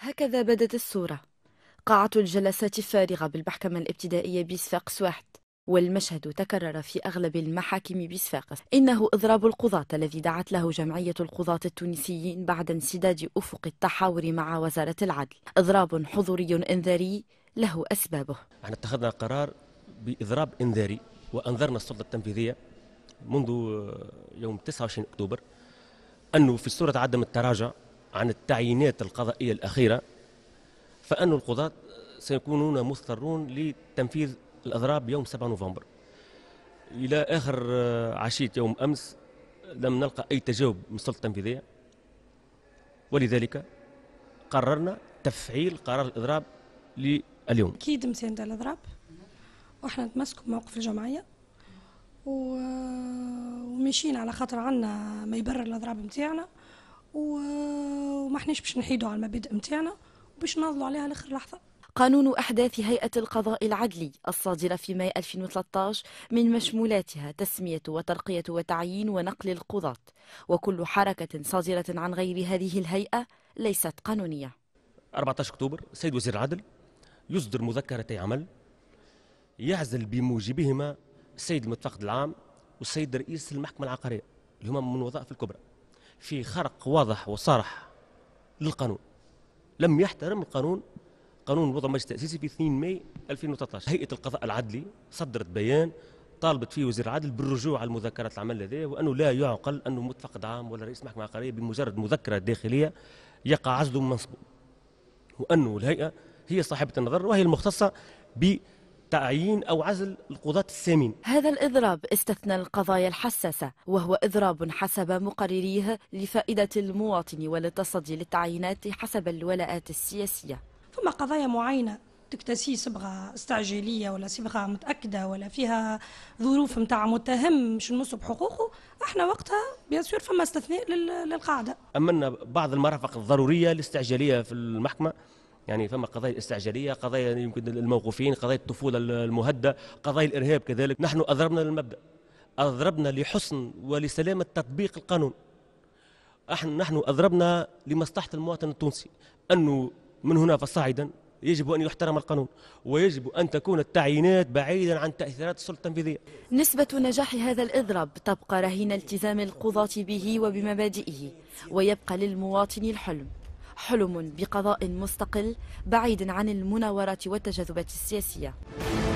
هكذا بدت الصورة قاعة الجلسات فارغة بالمحكمة الابتدائية بصفاقس واحد والمشهد تكرر في أغلب المحاكم بصفاقس إنه إضراب القضاة الذي دعت له جمعية القضاة التونسيين بعد انسداد أفق التحاور مع وزارة العدل إضراب حضوري إنذاري له أسبابه احنا اتخذنا قرار بإضراب إنذاري وأنذرنا السلطة التنفيذية منذ يوم 29 أكتوبر أنه في الصورة عدم التراجع عن التعيينات القضائية الأخيرة فأن القضاة سيكونون مضطرون لتنفيذ الأضراب يوم 7 نوفمبر إلى آخر عشية يوم أمس لم نلقى أي تجاوب من السلطة التنفيذية ولذلك قررنا تفعيل قرار الإضراب لليوم أكيد دمت انت الاضراب واحنا نتمسكوا بموقف الجمعيه و... ومشينا على خاطر عنا ما يبرر الاضراب نتاعنا و... وما حناش باش نحيدوا على المبادئ نتاعنا وباش ناضلوا عليها لاخر لحظه قانون أحداث هيئة القضاء العدلي الصادرة في ماي 2013 من مشمولاتها تسمية وترقية وتعيين ونقل القضاة وكل حركة صادرة عن غير هذه الهيئة ليست قانونية 14 أكتوبر السيد وزير العدل يصدر مذكرتي عمل يعزل بموجبهما السيد المتفقد العام والسيد رئيس المحكمة العقارية اللي هما من الوظائف الكبرى في خرق واضح وصارح للقانون لم يحترم القانون قانون وضع مجلس تأسيسي في 2 ماي 2013 هيئة القضاء العدلي صدرت بيان طالبت فيه وزير العدل بالرجوع على المذكرات العمل لديه وأنه لا يعقل أنه متفقد عام ولا رئيس محكمة عقارية بمجرد مذكرة داخلية يقع عزله من منصبه وأنه الهيئة هي صاحبة النظر وهي المختصة ب تعيين أو عزل القضاة السامين هذا الإضراب استثنى القضايا الحساسة وهو إضراب حسب مقرريه لفائدة المواطن وللتصدي للتعيينات حسب الولاءات السياسية ثم قضايا معينة تكتسي صبغة استعجالية ولا صبغة متأكدة ولا فيها ظروف متاع متهم مش نصب بحقوقه احنا وقتها بيان سور فما استثناء للقاعدة أمنا بعض المرافق الضرورية الاستعجالية في المحكمة يعني فما قضايا الاستعجاليه قضايا يمكن الموقوفين قضايا الطفوله المهدده قضايا الارهاب كذلك نحن اضربنا للمبدا اضربنا لحسن ولسلامه تطبيق القانون احنا نحن اضربنا لمصلحه المواطن التونسي انه من هنا فصاعدا يجب أن يحترم القانون ويجب أن تكون التعيينات بعيدا عن تأثيرات السلطة التنفيذية نسبة نجاح هذا الإضراب تبقى رهين التزام القضاة به وبمبادئه ويبقى للمواطن الحلم حلم بقضاء مستقل بعيد عن المناورات والتجاذبات السياسية